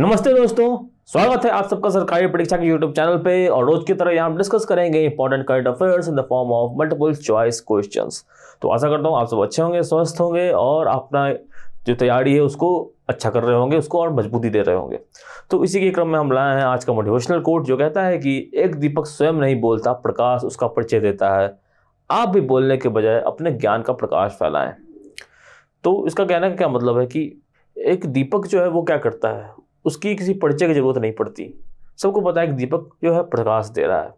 नमस्ते दोस्तों स्वागत है आप सबका सरकारी परीक्षा के यूट्यूब चैनल पे और रोज की तरह यहाँ हम डिस्कस करेंगे important current affairs in the form of multiple choice questions तो आशा करता हूँ आप सब अच्छे होंगे स्वस्थ होंगे और अपना जो तैयारी है उसको अच्छा कर रहे होंगे उसको और मजबूती दे रहे होंगे तो इसी के क्रम में हम लाए हैं आज का मोटिवेशनल कोर्ट जो कहता है कि एक दीपक स्वयं नहीं बोलता प्रकाश उसका परिचय देता है आप भी बोलने के बजाय अपने ज्ञान का प्रकाश फैलाएं तो इसका कहना क्या मतलब है कि एक दीपक जो है वो क्या करता है उसकी किसी परिचय की ज़रूरत नहीं पड़ती सबको पता है कि दीपक जो है प्रकाश दे रहा है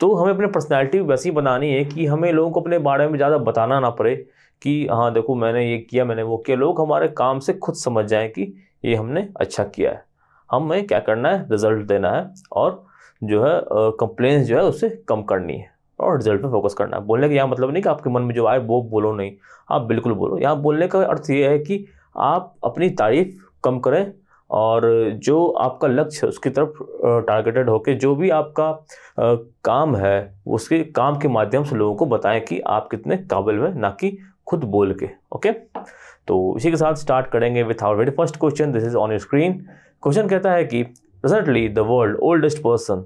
तो हमें अपने पर्सनैलिटी वैसी बनानी है कि हमें लोगों को अपने बारे में ज़्यादा बताना ना पड़े कि हाँ देखो मैंने ये किया मैंने वो किया लोग हमारे काम से खुद समझ जाएं कि ये हमने अच्छा किया है हमें क्या करना है रिजल्ट देना है और जो है कंप्लेन जो है उसे कम करनी है और रिजल्ट पे फोकस करना है बोलने का यहाँ मतलब नहीं कि आपके मन में जो आए वो बोलो नहीं आप बिल्कुल बोलो यहाँ बोलने का अर्थ ये है कि आप अपनी तारीफ कम करें और जो आपका लक्ष्य उसकी तरफ टारगेटेड होकर जो भी आपका काम है उसके काम के माध्यम से लोगों को बताएं कि आप कितने काबिल में ना कि खुद बोल के ओके तो इसी के साथ स्टार्ट करेंगे with our very first question this is on your screen question कहता है कि recently the world oldest person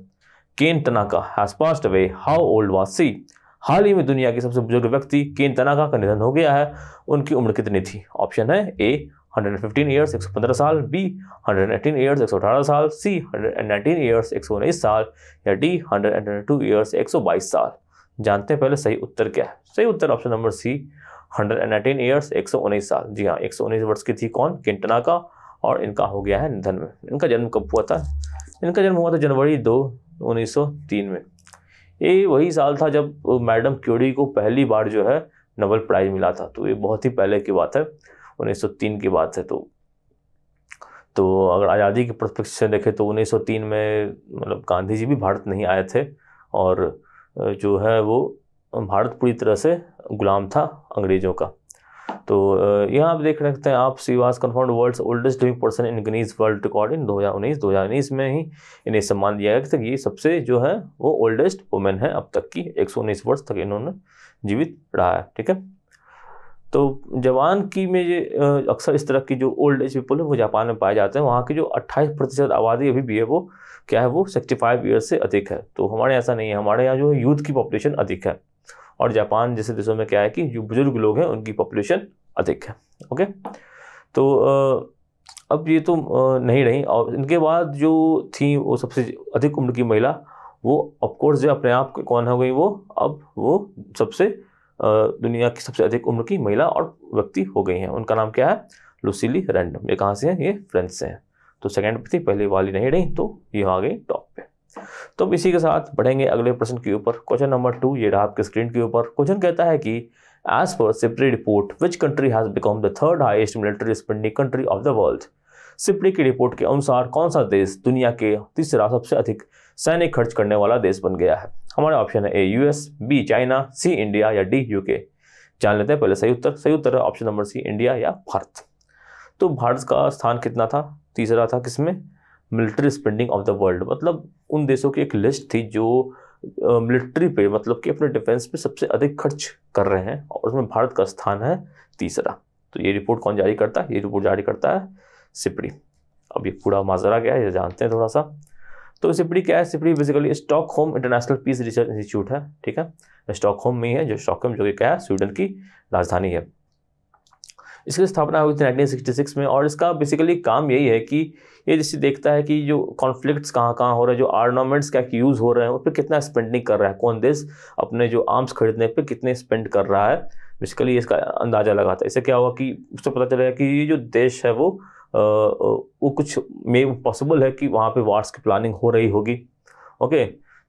Kane Tanaka has passed away how old was she हाल ही में दुनिया के सबसे बुजुर्ग व्यक्ति केन तनाका का निधन हो गया है उनकी उम्र कितनी थी ऑप्शन है ए 115 ईयर्स 115 साल बी 118 ईयर्स 118 साल सी 119 ईयर्स एक साल या डी 102 ईयर्स 122 साल जानते हैं पहले सही उत्तर क्या है सही उत्तर ऑप्शन नंबर सी 119 ईयर्स 119 साल जी हाँ 119 वर्ष की थी कौन किंटना का और इनका हो गया है निधन में इनका जन्म कब हुआ था इनका जन्म हुआ था जनवरी दो उन्नीस में ये वही साल था जब मैडम क्यूरी को पहली बार जो है नोबल प्राइज़ मिला था तो ये बहुत ही पहले की बात है 1903 की बात है तो तो अगर आज़ादी के प्रस्पेक्ट से देखें तो 1903 में मतलब गांधी जी भी भारत नहीं आए थे और जो है वो भारत पूरी तरह से गुलाम था अंग्रेज़ों का तो यहाँ आप देख रखते हैं आप see confirm world oldest living person in Guinness world record in 2019 2019 में ही इन्हें सम्मान दिया गया कि ये सबसे जो है वो ओल्डेस्ट वुमेन है अब तक की उन्नीस वर्ष तक इन्होंने जीवित रहा है ठीक है तो जापान की में ये अक्सर इस तरह की जो ओल्ड एज पीपल है वो जापान में पाए जाते हैं वहाँ की जो अट्ठाईस प्रतिशत आबादी अभी भी है वो क्या है वो सिक्सटी फाइव ईयर्स से अधिक है तो हमारे ऐसा नहीं है हमारे यहाँ जो है यूथ की पॉपुलेशन अधिक है और जापान जैसे देशों में क्या है कि जो बुजुर्ग लोग हैं उनकी पॉपुलेशन अधिक है ओके तो अब ये तो नहीं रही और इनके बाद जो थी वो सबसे अधिक उम्र की महिला वो ऑफकोर्स जो अपने आप कौन हो गई वो अब वो सबसे दुनिया की सबसे अधिक उम्र की महिला और व्यक्ति हो गई हैं उनका नाम क्या है लुसिली रैंडम ये कहाँ से हैं ये फ्रेंच से हैं तो सेकेंड पर थी पहले वाली नहीं रही तो ये आ गई टॉप पे तो अब इसी के साथ बढ़ेंगे अगले प्रश्न के ऊपर क्वेश्चन नंबर टू ये रहा आपके स्क्रीन के ऊपर क्वेश्चन कहता है कि as per SIPRI report which country has become the third highest military spending country of the world SIPRI की रिपोर्ट के अनुसार कौन सा देश दुनिया के तीसरा सबसे अधिक सैनिक खर्च करने वाला देश बन गया है हमारा ऑप्शन है A US B China C India या डी यूके जान लेते हैं पहले सही उत्तर सही उत्तर है ऑप्शन नंबर सी इंडिया या भारत तो भारत का स्थान कितना था तीसरा था किसमें military spending of the world मतलब उन देशों की एक लिस्ट थी जो मिलिट्री पे मतलब कि अपने डिफेंस पे सबसे अधिक खर्च कर रहे हैं और उसमें भारत का स्थान है तीसरा तो ये रिपोर्ट कौन जारी करता है ये रिपोर्ट जारी करता है सिपड़ी अब ये पूरा माजरा क्या है ये जानते हैं थोड़ा सा तो सिपड़ी क्या है SIPRI basically Stockholm international peace research institute है ठीक है स्टॉक होम में ही है जो स्टॉकहोम जो कि क्या है स्वीडन की राजधानी है इसकी तो स्थापना हुई थी नाइनटीन में और इसका बेसिकली काम यही है कि ये जैसे देखता है कि जो कॉन्फ्लिक्ट्स कहाँ कहाँ हो रहे हैं जो आर्नामेंट्स क्या यूज़ हो रहे हैं उस पर कितना स्पेंडिंग कर रहा है कौन देश अपने जो आर्म्स खरीदने पर कितने स्पेंड कर रहा है बेसिकली इसका अंदाज़ा लगाता है इससे क्या हुआ कि उससे पता चलेगा कि ये जो देश है वो वो कुछ मे पॉसिबल है कि वहाँ पे वार्स की प्लानिंग हो रही होगी ओके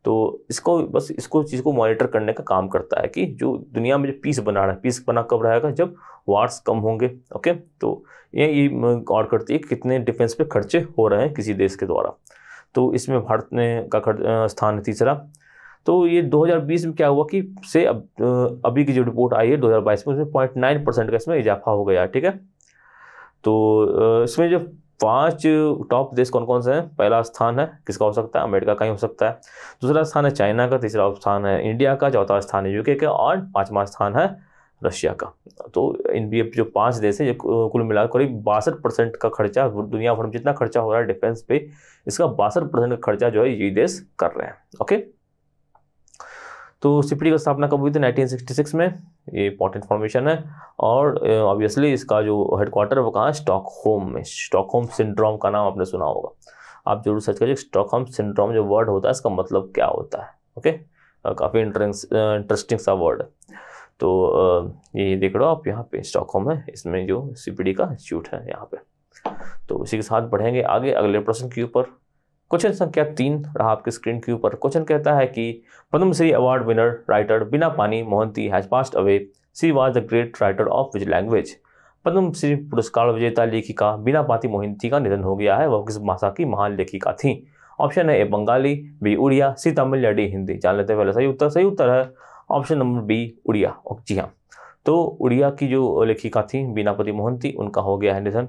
तो इसको बस इसको चीज़ को मॉनिटर करने का काम करता है कि जो दुनिया में जो पीस बना रहा है पीस बना कब रहेगा जब वार्स कम होंगे ओके तो ये ये और करती है कि कितने डिफेंस पे खर्चे हो रहे हैं किसी देश के द्वारा तो इसमें भारत ने का खर्च स्थान है तीसरा तो ये 2020 में क्या हुआ कि से अब अभी की जो रिपोर्ट आई है 2022 में उसमें पॉइंट नाइन परसेंट का इसमें इजाफा हो गया ठीक है तो इसमें जो पांच टॉप देश कौन कौन से हैं पहला स्थान है किसका हो सकता है अमेरिका का ही हो सकता है दूसरा स्थान है चाइना का तीसरा स्थान है इंडिया का चौथा स्थान है यूके का और पाँचवा स्थान है रशिया का तो इन भी जो पांच देश है ये कुल मिलाकर करीब बासठ परसेंट का खर्चा दुनिया भर में जितना खर्चा हो रहा है डिफेंस पे इसका बासठ परसेंट का खर्चा जो है ये देश कर रहे हैं ओके तो सिपड़ी का स्थापना कब हुई थी 1966 में ये इंपॉर्टेंट इन्फॉर्मेशन है और ऑब्वियसली इसका जो हेडक्वार्टर है वो कहाँ स्टॉकहोम में स्टॉकहोम सिंड्रोम का नाम आपने सुना होगा आप जरूर सर्च करिए स्टॉकहोम सिंड्रोम जो वर्ड होता है इसका मतलब क्या होता है ओके काफ़ी इंटरेस्टिंग सा वर्ड है तो ये देख लो आप यहाँ पे स्टॉकहोम है इसमें जो सीपीडी का इंस्टीट्यूट है यहाँ पे तो इसी के साथ बढ़ेंगे आगे अगले प्रश्न के ऊपर क्वेश्चन संख्या तीन रहा आपके स्क्रीन के ऊपर क्वेश्चन कहता है कि Padmashri award winner writer Binapani Mohanty has passed away she was the great writer of which language Padma Shri पुरस्कार विजेता लेखिका बिना पाती मोहंती का निधन हो गया है वह किस भाषा की महान लेखिका थी ऑप्शन है A Bengali B Odia C Tamil या डी हिंदी जान लेते हैं पहले सही उत्तर सही उत्तर है option number B Odia okay जी हाँ तो उड़िया की जो लेखिका थी बीनापति मोहंती उनका हो गया है निधन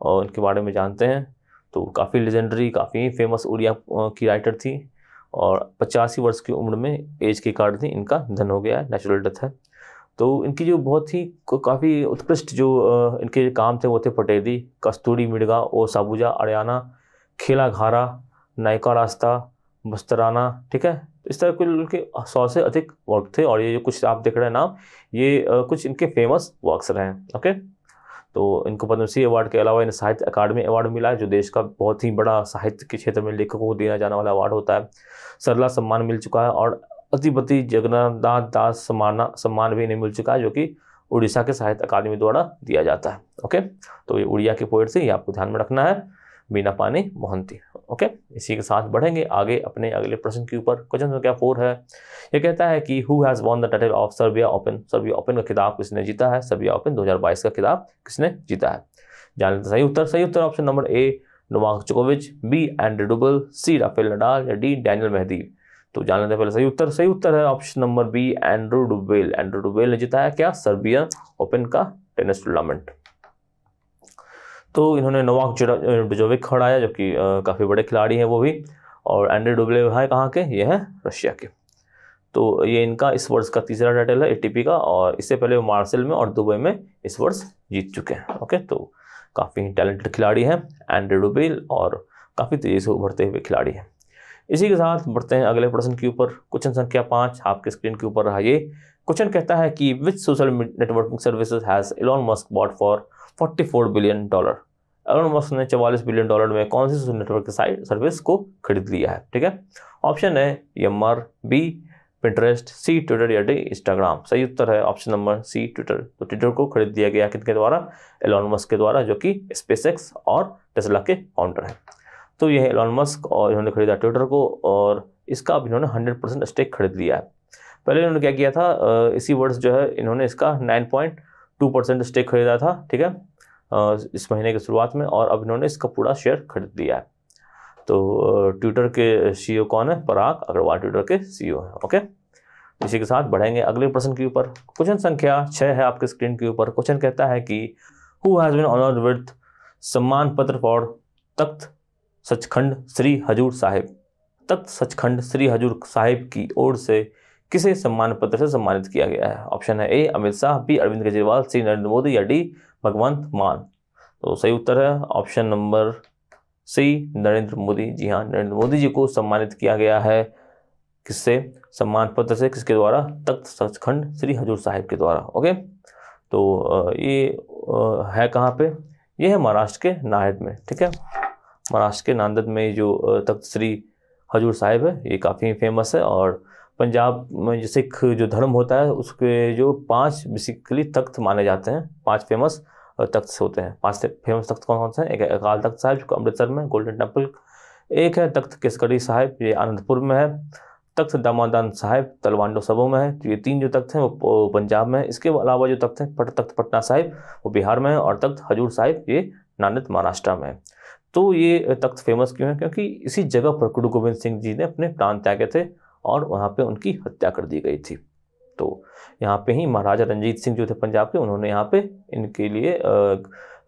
और उनके बारे में जानते हैं तो काफ़ी लेजेंडरी काफ़ी फेमस उड़िया की राइटर थी और पचासी वर्ष की उम्र में एज के कारण इनका धन हो गया है नेचुरल डेथ है तो इनकी जो बहुत ही काफ़ी उत्कृष्ट जो इनके काम थे वो थे पटेदी कस्तूरी मिर्गा ओ साबुजा अरियाना खेला घारा नायका रास्ता बस्तराना ठीक है इस तरह के उनके सौ से अधिक वर्क थे और ये जो कुछ आप देख रहे हैं नाम ये कुछ इनके फेमस वर्क्स रहे हैं ओके तो इनको पद्मश्री अवार्ड के अलावा इन्हें साहित्य अकादमी अवार्ड मिला है जो देश का बहुत ही बड़ा साहित्य के क्षेत्र में लेखकों को दिया जाने वाला अवार्ड होता है सरला सम्मान मिल चुका है और अतिपति जगन्नाथ दास सम्माना सम्मान भी इन्हें मिल चुका है जो कि उड़ीसा के साहित्य अकादमी द्वारा दिया जाता है ओके तो ये उड़िया के पोइट से ये आपको ध्यान में रखना है बीना पानी मोहंती ओके इसी के साथ बढ़ेंगे आगे अपने अगले प्रश्न के ऊपर क्वेश्चन संख्या फोर है ये कहता है कि who has won the title of Serbia Open Serbia Open का खिताब किसने जीता है सर्बिया ओपन 2022 का खिताब किसने जीता है जान लेते सही उत्तर सही उत्तर ऑप्शन नंबर ए नोवाक जोकोविच B Andrey Rublev C Rafael Nadal या डी डैनियल मेहदी तो जान लेते पहले सही उत्तर सही उत्तर है option number B Andrey Rublev Andrey Rublev ने जीता है क्या सर्बिया ओपन का टेनिस टूर्नामेंट तो इन्होंने नोवाक डिजोविक खड़ाया जो कि काफ़ी बड़े खिलाड़ी हैं वो भी और एंड्रे डुबले है कहाँ के ये हैं रशिया के तो ये इनका इस वर्ष का तीसरा टाइटल है ए का और इससे पहले वो मार्सल में और दुबई में इस वर्ष जीत चुके हैं ओके तो काफ़ी टैलेंटेड खिलाड़ी हैं एंड्रे डुबेल और काफ़ी तेज़ी से उभरते हुए खिलाड़ी हैं इसी के साथ बढ़ते हैं अगले प्रश्न के ऊपर क्वेश्चन संख्या पाँच आपके स्क्रीन के ऊपर रहा ये क्वेश्चन कहता है कि which social networking services has Elon Musk bought for 44 billion dollar Elon Musk ने 44 बिलियन डॉलर में कौन सी नेटवर्क की साइड सर्विस को खरीद लिया है ठीक है ऑप्शन है एम आर बी पिंटरेस्ट सी ट्विटर या डी इंस्टाग्राम सही उत्तर है ऑप्शन नंबर सी ट्विटर तो ट्विटर को खरीद दिया गया किसके द्वारा एलोन मस्क के द्वारा जो कि स्पेस और टेस्ला के काउंटर है तो यह एलोन मस्क और इन्होंने खरीदा ट्विटर को और इसका अब इन्होंने हंड्रेड परसेंट स्टेक खरीद लिया है पहले इन्होंने क्या किया था इसी वर्ष जो है इन्होंने इसका nine point two percent stake खरीदा था ठीक है इस महीने की शुरुआत में और अब इन्होंने इसका पूरा शेयर खरीद लिया है तो ट्विटर के सी कौन है पराग अग्रवाल ट्विटर के सी हैं ओके इसी के साथ बढ़ेंगे अगले प्रश्न के ऊपर क्वेश्चन संख्या छः है आपके स्क्रीन के ऊपर क्वेश्चन कहता है कि who has been honoured with सम्मान पत्र फॉर तख्त सचखंड श्री हजूर साहिब तख्त सचखंड श्री हजूर साहिब की ओर से किसे सम्मान पत्र से सम्मानित किया गया है ऑप्शन है A Amit Shah B Arvind Kejriwal C Narendra Modi या डी भगवंत मान तो सही उत्तर है option number C Narendra Modi ji हाँ नरेंद्र मोदी जी को सम्मानित किया गया है किससे सम्मान पत्र से किसके द्वारा तख्त सचखंड श्री हजूर साहिब के द्वारा ओके तो ये है कहाँ पे ये है महाराष्ट्र के नाहद में ठीक है महाराष्ट्र के नांदद में जो तख्त श्री हजूर साहिब है ये काफ़ी फेमस है और पंजाब में जो सिख जो धर्म होता है उसके जो पांच बेसिकली तख्त माने जाते हैं पांच फेमस तख्त होते हैं पांच फेमस तख्त कौन कौन से हैं एक है अकाल तख्त साहब जो अमृतसर में गोल्डन टेम्पल एक है तख्त केसकड़ी साहिब ये आनंदपुर में है तख्त दामोदान साहिब तलवांडो सबों में है तो ये तीन जो तख्त हैं वो पंजाब में है इसके अलावा जो तख्त हैं पट तख्त पटना साहिब वो बिहार में है और तख्त हजूर साहिब ये नानद महाराष्ट्र में है तो ये तख्त फेमस क्यों है क्योंकि इसी जगह पर गुरु गोविंद सिंह जी ने अपने प्राण त्यागे थे और वहाँ पे उनकी हत्या कर दी गई थी तो यहाँ पे ही महाराजा रंजीत सिंह जो थे पंजाब के उन्होंने यहाँ पे इनके लिए आ,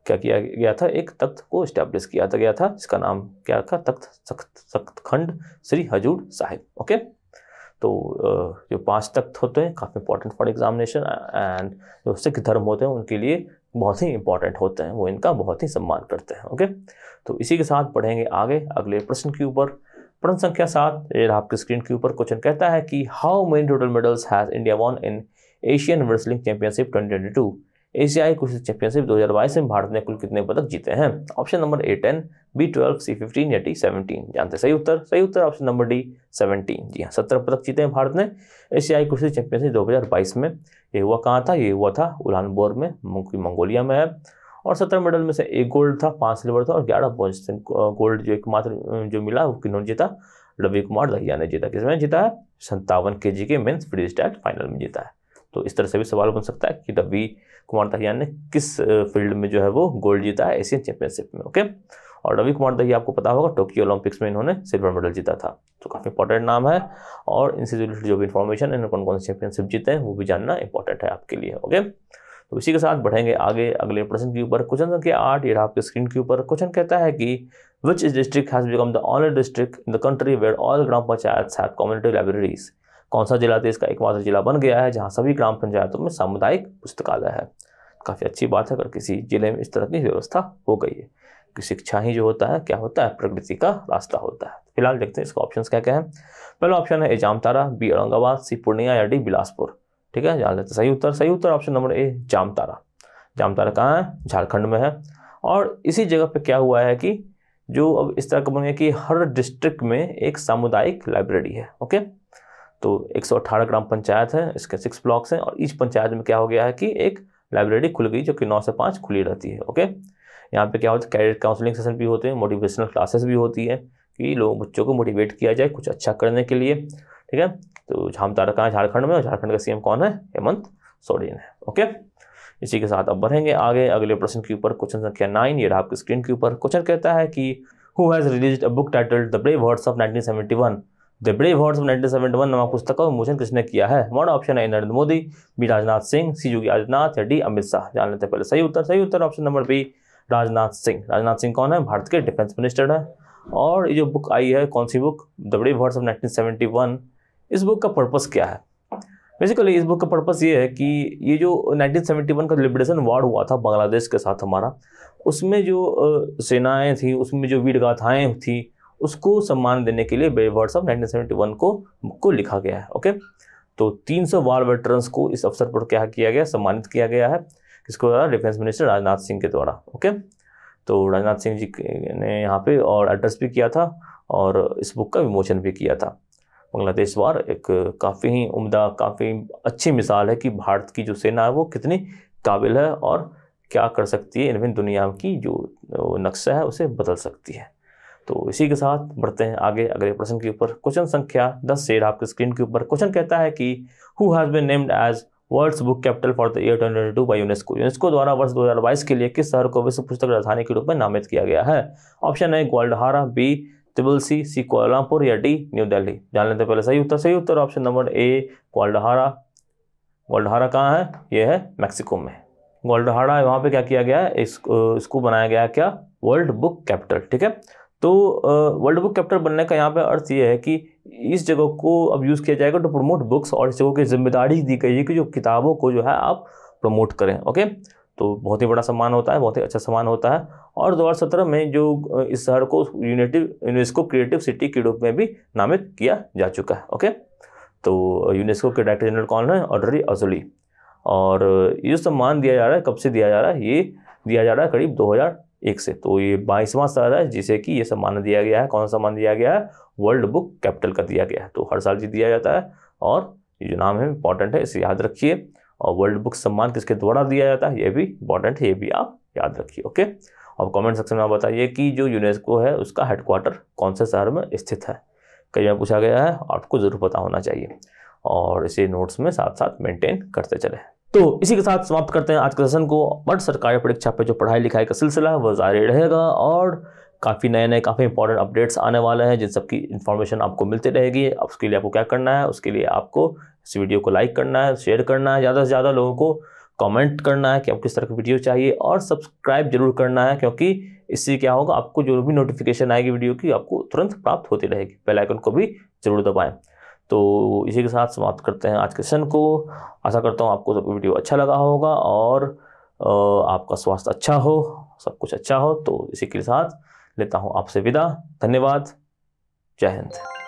क्या किया गया था एक तख्त को इस्टेब्लिश किया था गया था जिसका नाम क्या रखा तख्त सख्त सख्त खंड श्री हजूर साहिब ओके तो जो पांच तख्त होते हैं काफ़ी इंपॉर्टेंट फॉर एग्जामिनेशन एंड जो सिख धर्म होते हैं उनके लिए बहुत ही इंपॉर्टेंट होते हैं वो इनका बहुत ही सम्मान करते हैं ओके तो इसी के साथ पढ़ेंगे आगे अगले प्रश्न के ऊपर प्रश्न संख्या सात आपके स्क्रीन के ऊपर क्वेश्चन कहता है कि how many total medals has India won in Asian wrestling championship 2022 एशियाई कुछ चैंपियनशिप बाईस में भारत ने कुल कितने पदक जीते हैं option number A ten B twelve C fifteen या डी सेवनटीन जानते सही उत्तर सही उत्तर ऑप्शन नंबर डी सेवनटीन जी हाँ सत्रह पदक जीते हैं भारत ने एशियाई कुछ चैंपियनशिप बाईस में ये हुआ कहाँ था ये हुआ था उलानबोर में मंगोलिया में है और सत्रह मेडल में से एक गोल्ड था पाँच सिल्वर था और ग्यारह ब्रॉन्ज थे गोल्ड जो एकमात्र जो मिला वो किन्होंने जीता रवि कुमार दहिया ने जीता किसमें जीता है संतावन के जी के मेन्स फ्री स्टाइल फाइनल में जीता है तो इस तरह से भी सवाल बन सकता है कि रवि कुमार दहिया ने किस फील्ड में जो है वो गोल्ड जीता है एशियन चैंपियनशिप में ओके और रवि कुमार दहिया आपको पता होगा टोक्यो ओलंपिक्स में इन्होंने सिल्वर मेडल जीता था तो काफ़ी इंपॉर्टेंट नाम है और इनसे रिलेटेड जो भी इन्फॉर्मेशन इन्होंने कौन कौन से चैंपियनशिप जीते हैं वो भी जानना इंपॉर्टेंट है आपके लिए ओके तो इसी के साथ बढ़ेंगे आगे अगले प्रश्न के ऊपर क्वेश्चन संख्या आठ ये आपके स्क्रीन के ऊपर क्वेश्चन कहता है कि which is district has become the only district in the country where all gram panchayat have community libraries कौन सा जिला देश तो का एकमात्र जिला बन गया है जहाँ सभी ग्राम पंचायतों में सामुदायिक पुस्तकालय है काफ़ी अच्छी बात है अगर किसी जिले में इस तरह की व्यवस्था हो गई है कि शिक्षा ही जो होता है क्या होता है प्रगति का रास्ता होता है फिलहाल देखते हैं इसका ऑप्शन क्या क्या है पहला ऑप्शन है A Jamtara B Aurangabad C Purnia या डी बिलासपुर ठीक है जान लेते सही उत्तर सही उत्तर option number A Jamtara Jamtara कहाँ है झारखंड में है और इसी जगह पे क्या हुआ है कि जो अब इस तरह का बन गया कि हर डिस्ट्रिक्ट में एक सामुदायिक लाइब्रेरी है ओके तो एक ग्राम पंचायत है इसके सिक्स ब्लॉक्स हैं और इस पंचायत में क्या हो गया है कि एक लाइब्रेरी खुल गई जो कि नौ से पाँच खुली रहती है ओके यहाँ पे क्या होता है कैरियर काउंसलिंग सेशन भी होते हैं मोटिवेशनल क्लासेस भी होती है कि लोग बच्चों को मोटिवेट किया जाए कुछ अच्छा करने के लिए ठीक है तो हम कहाँ झारखंड में और झारखंड का सीएम कौन है हेमंत सोरेन है ओके इसी के साथ अब बढ़ेंगे आगे अगले प्रश्न के ऊपर क्वेश्चन संख्या नाइन ये आपकी स्क्रीन के ऊपर क्वेश्चन कहता है कि who has released a book titled the brave words of one the brave words of one नामक पुस्तक का विमोचन किसने किया है हमारा ऑप्शन है नरेंद्र मोदी बी राजनाथ सिंह सी योगी आदित्यनाथ या डी अमित शाह जान लेते पहले सही उत्तर सही उत्तर option number B Rajnath Singh Rajnath Singh कौन है भारत के डिफेंस मिनिस्टर है और ये जो बुक आई है कौन सी book the brave words of nineteen seventy one इस बुक का पर्पस क्या है बेसिकली इस बुक का पर्पस ये है कि ये जो 1971 का लिबरेशन वार हुआ था बांग्लादेश के साथ हमारा उसमें जो सेनाएं थी उसमें जो वीर गाथाएं थी उसको सम्मान देने के लिए वर्ड्स ऑफ 1971 को बुक को लिखा गया है ओके तो 300 वार वेटरन्स को इस अवसर पर क्या किया गया सम्मानित किया गया है किसको द्वारा डिफेंस मिनिस्टर राजनाथ सिंह के द्वारा ओके तो राजनाथ सिंह जी ने यहाँ पे और एड्रेस भी किया था और इस बुक का विमोचन भी किया था बांग्लादेश वार एक काफ़ी ही उम्दा काफ़ी अच्छी मिसाल है कि भारत की जो सेना है वो कितनी काबिल है और क्या कर सकती है इनविन दुनिया की जो नक्शा है उसे बदल सकती है तो इसी के साथ बढ़ते हैं आगे अगले प्रश्न के ऊपर क्वेश्चन संख्या दस से आपके स्क्रीन के ऊपर क्वेश्चन कहता है कि who has been named as world's book capital for the year twenty two by UNESCO UNESCO द्वारा वर्ष 2022 के लिए किस शहर को विश्व पुस्तक राजधानी के रूप में नामित किया गया है ऑप्शन है ग्वाल्डहारा बी ट्रिपल सी सी कोलामपुर या डी न्यू दिल्ली जान लेते पहले सही उत्तर सही उत्तर ऑप्शन नंबर ए ग्वालडहारा ग्वालहारा कहाँ है ये है मैक्सिको में है वहाँ पर क्या किया गया है इस, इसको बनाया गया क्या वर्ल्ड बुक कैपिटल ठीक है तो वर्ल्ड बुक कैपिटल बनने का यहाँ पे अर्थ ये है कि इस जगह को अब यूज़ किया जाएगा टू तो प्रमोट बुक्स और इस जगह की जिम्मेदारी दी गई है कि जो किताबों को जो है आप प्रमोट करें ओके तो बहुत ही बड़ा सम्मान होता है बहुत ही अच्छा सम्मान होता है और दो में जो इस शहर को यूनिटिव यूनेस्को क्रिएटिव सिटी के रूप में भी नामित किया जा चुका है ओके तो यूनेस्को के डायरेक्टर जनरल कौन है ऑडरी अजली और ये सम्मान दिया जा रहा है कब से दिया जा रहा है ये दिया जा रहा है करीब 2001 से तो ये बाईसवां शहर है जिसे कि ये सम्मान दिया गया है कौन सा सम्मान दिया गया है वर्ल्ड बुक कैपिटल का दिया गया है तो हर साल जी दिया जाता है और ये जो नाम है इंपॉर्टेंट है इसे याद रखिए और वर्ल्ड बुक सम्मान किसके द्वारा दिया जाता है ये भी इंपॉर्टेंट है ये भी आप याद रखिए ओके और कमेंट सेक्शन में आप बताइए कि जो यूनेस्को है उसका हेडक्वार्टर कौन से शहर में स्थित है कई बार पूछा गया है आपको ज़रूर पता होना चाहिए और इसे नोट्स में साथ साथ मेंटेन करते चले तो इसी के साथ समाप्त करते हैं आज के सेशन को बट सरकारी परीक्षा पे जो पढ़ाई लिखाई का सिलसिला है वह जारी रहेगा और काफ़ी नए नए काफ़ी इंपॉर्टेंट अपडेट्स आने वाले हैं जिन सबकी इन्फॉर्मेशन आपको मिलती रहेगी अब उसके लिए आपको क्या करना है उसके लिए आपको इस वीडियो को लाइक करना है शेयर करना है ज़्यादा से ज़्यादा लोगों को कमेंट करना है कि आपको किस तरह की वीडियो चाहिए और सब्सक्राइब जरूर करना है क्योंकि इससे क्या होगा आपको जो भी नोटिफिकेशन आएगी वीडियो की आपको तुरंत प्राप्त होती रहेगी बेल आइकन को भी जरूर दबाएं तो इसी के साथ समाप्त करते हैं आज के सेशन को आशा करता हूँ आपको सब वीडियो अच्छा लगा होगा और आपका स्वास्थ्य अच्छा हो सब कुछ अच्छा हो तो इसी के साथ लेता हूँ आपसे विदा धन्यवाद जय हिंद